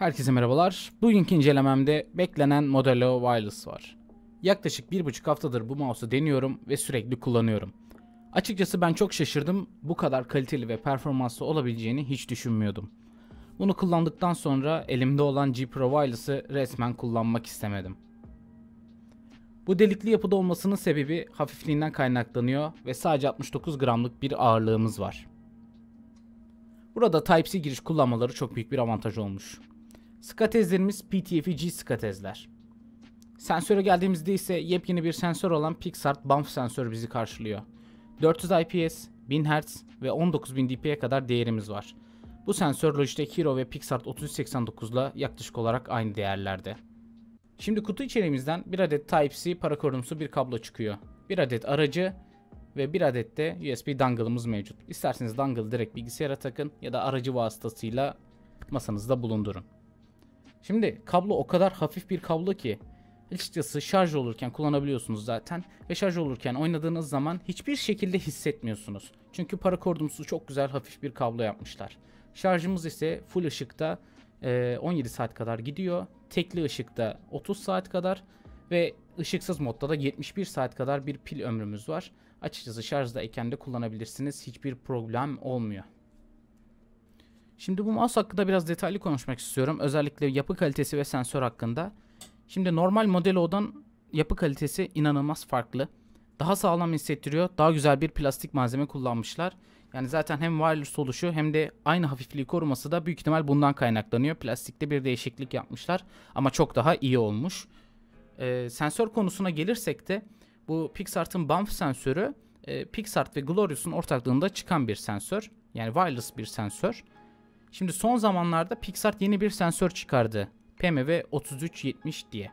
Herkese merhabalar. Bugünkü incelememde beklenen Modelo Wireless var. Yaklaşık 1,5 haftadır bu mouse'u deniyorum ve sürekli kullanıyorum. Açıkçası ben çok şaşırdım. Bu kadar kaliteli ve performanslı olabileceğini hiç düşünmüyordum. Bunu kullandıktan sonra elimde olan G Pro Wireless'ı resmen kullanmak istemedim. Bu delikli yapıda olmasının sebebi hafifliğinden kaynaklanıyor ve sadece 69 gramlık bir ağırlığımız var. Burada Type-C giriş kullanmaları çok büyük bir avantaj olmuş. Skatezlerimiz PTFE-G skatezler. Sensöre geldiğimizde ise yepyeni bir sensör olan Pixart Bump sensörü bizi karşılıyor. 400 IPS, 1000 Hz ve 19000 dpiye kadar değerimiz var. Bu sensör Logitech Hero ve Pixart 3389 ile yaklaşık olarak aynı değerlerde. Şimdi kutu içeriğimizden bir adet Type-C para korumsu bir kablo çıkıyor. Bir adet aracı ve bir adet de USB dongle'ımız mevcut. İsterseniz dangle direkt bilgisayara takın ya da aracı vasıtasıyla masanızda bulundurun. Şimdi kablo o kadar hafif bir kablo ki açıkçası şarj olurken kullanabiliyorsunuz zaten ve şarj olurken oynadığınız zaman hiçbir şekilde hissetmiyorsunuz. Çünkü parakordumuzu çok güzel hafif bir kablo yapmışlar. Şarjımız ise full ışıkta 17 e, saat kadar gidiyor. Tekli ışıkta 30 saat kadar ve ışıksız modda da 71 saat kadar bir pil ömrümüz var. Açıkçası şarjda iken de kullanabilirsiniz. Hiçbir problem olmuyor. Şimdi bu mouse hakkında biraz detaylı konuşmak istiyorum. Özellikle yapı kalitesi ve sensör hakkında. Şimdi normal model O'dan yapı kalitesi inanılmaz farklı. Daha sağlam hissettiriyor. Daha güzel bir plastik malzeme kullanmışlar. Yani zaten hem wireless oluşu hem de aynı hafifliği koruması da büyük ihtimal bundan kaynaklanıyor. Plastikte bir değişiklik yapmışlar ama çok daha iyi olmuş. Ee, sensör konusuna gelirsek de bu PixArt'ın bump sensörü e, PixArt ve Glorious'un ortaklığında çıkan bir sensör. Yani wireless bir sensör. Şimdi son zamanlarda PixArt yeni bir sensör çıkardı. PMV 3370 diye.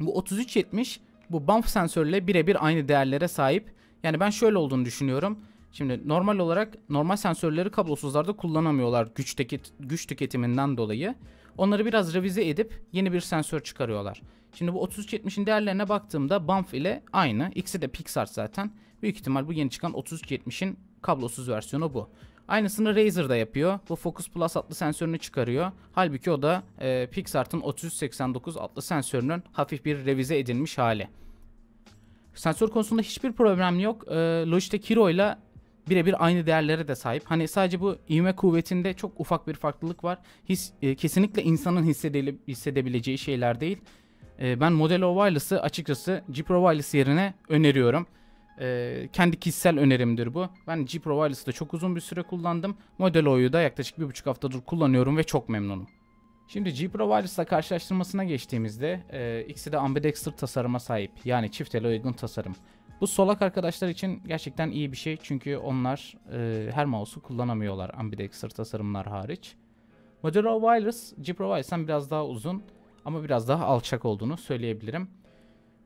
Bu 3370 bu bump sensörle birebir aynı değerlere sahip. Yani ben şöyle olduğunu düşünüyorum. Şimdi normal olarak normal sensörleri kablosuzlarda kullanamıyorlar güç, teket, güç tüketiminden dolayı. Onları biraz revize edip yeni bir sensör çıkarıyorlar. Şimdi bu 3370'in değerlerine baktığımda bump ile aynı. İkisi de PixArt zaten. Büyük ihtimal bu yeni çıkan 3370'in kablosuz versiyonu bu. Aynısını Razer da yapıyor. Bu Focus Plus adlı sensörünü çıkarıyor. Halbuki o da e, Pixart'ın 3389 adlı sensörünün hafif bir revize edilmiş hali. Sensör konusunda hiçbir problem yok. E, Logitech Hero ile birebir aynı değerlere de sahip. Hani sadece bu ivme kuvvetinde çok ufak bir farklılık var. His, e, kesinlikle insanın hissedebileceği şeyler değil. E, ben Modelo Wireless'ı açıkçası Cipro Wireless yerine öneriyorum. E, kendi kişisel önerimdir bu. Ben Jeep Wireless'ı da çok uzun bir süre kullandım. Model O'yu da yaklaşık bir buçuk haftadır kullanıyorum ve çok memnunum. Şimdi G Pro Wireless'la karşılaştırmasına geçtiğimizde e, ikisi de ambidexter tasarıma sahip. Yani çift ele uygun tasarım. Bu solak arkadaşlar için gerçekten iyi bir şey çünkü onlar e, her mouse'u kullanamıyorlar ambidexter tasarımlar hariç. Modelo Wireless, G Pro Wireless'tan biraz daha uzun ama biraz daha alçak olduğunu söyleyebilirim.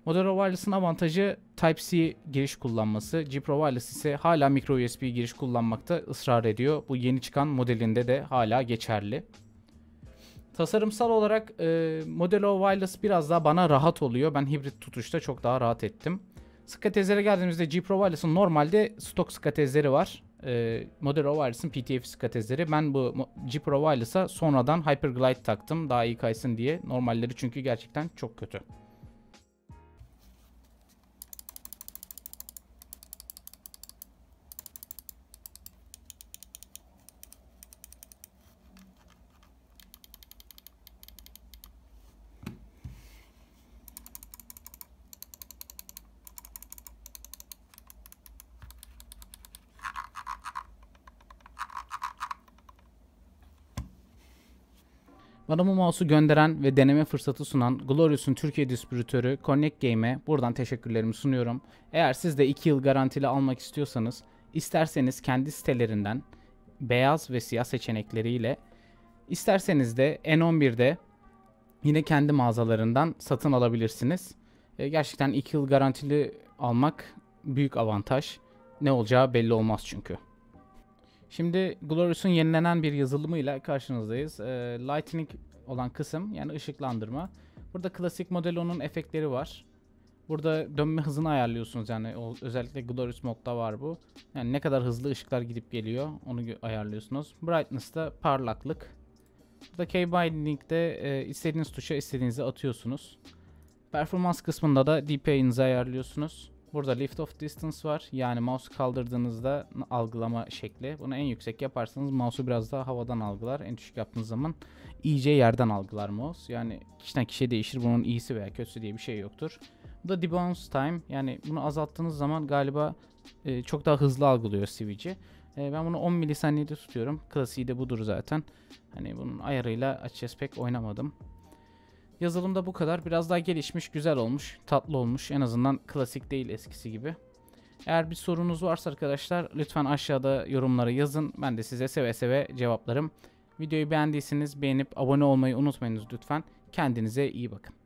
Modelo Wireless'ın avantajı Type-C giriş kullanması. Cipro Wireless ise hala micro USB giriş kullanmakta ısrar ediyor. Bu yeni çıkan modelinde de hala geçerli. Tasarımsal olarak e, Modelo Wireless biraz daha bana rahat oluyor. Ben hibrit tutuşta çok daha rahat ettim. SCATEZ'lere geldiğimizde G-Pro Wireless'ın normalde stok SCATEZ'leri var. E, Modelo Wireless'ın PTF SCATEZ'leri. Ben bu G-Pro Wireless'a sonradan Hyperglide taktım daha iyi kaysın diye. Normalleri çünkü gerçekten çok kötü. Bana bu mouse'u gönderen ve deneme fırsatı sunan Glorious'un Türkiye distribütörü Connect Game'e buradan teşekkürlerimi sunuyorum. Eğer siz de 2 yıl garantili almak istiyorsanız isterseniz kendi sitelerinden beyaz ve siyah seçenekleriyle isterseniz de N11'de yine kendi mağazalarından satın alabilirsiniz. E, gerçekten 2 yıl garantili almak büyük avantaj. Ne olacağı belli olmaz çünkü. Şimdi Glorious'un yenilenen bir yazılımıyla karşınızdayız. E, Lightning olan kısım yani ışıklandırma. Burada klasik model onun efektleri var. Burada dönme hızını ayarlıyorsunuz yani o, özellikle Glorious modda var bu. Yani ne kadar hızlı ışıklar gidip geliyor onu ayarlıyorsunuz. Brightness'ta parlaklık. Burada K-Binding'de e, istediğiniz tuşa istediğinizi atıyorsunuz. Performans kısmında da DPI'nizi ayarlıyorsunuz. Burada lift off distance var. Yani mouse kaldırdığınızda algılama şekli. Bunu en yüksek yaparsanız mouse'u biraz daha havadan algılar. En düşük yaptığınız zaman iyice yerden algılar mouse. Yani kişiden kişiye değişir. Bunun iyisi veya kötüsü diye bir şey yoktur. Bu da debounce time. Yani bunu azalttığınız zaman galiba e, çok daha hızlı algılıyor sivici. E, ben bunu 10 milisaniyede tutuyorum. Klasiği de budur zaten. Hani bunun ayarıyla açıkçası pek oynamadım. Yazılımda bu kadar. Biraz daha gelişmiş, güzel olmuş, tatlı olmuş. En azından klasik değil eskisi gibi. Eğer bir sorunuz varsa arkadaşlar lütfen aşağıda yorumlara yazın. Ben de size seve seve cevaplarım. Videoyu beğendiyseniz beğenip abone olmayı unutmayınız lütfen. Kendinize iyi bakın.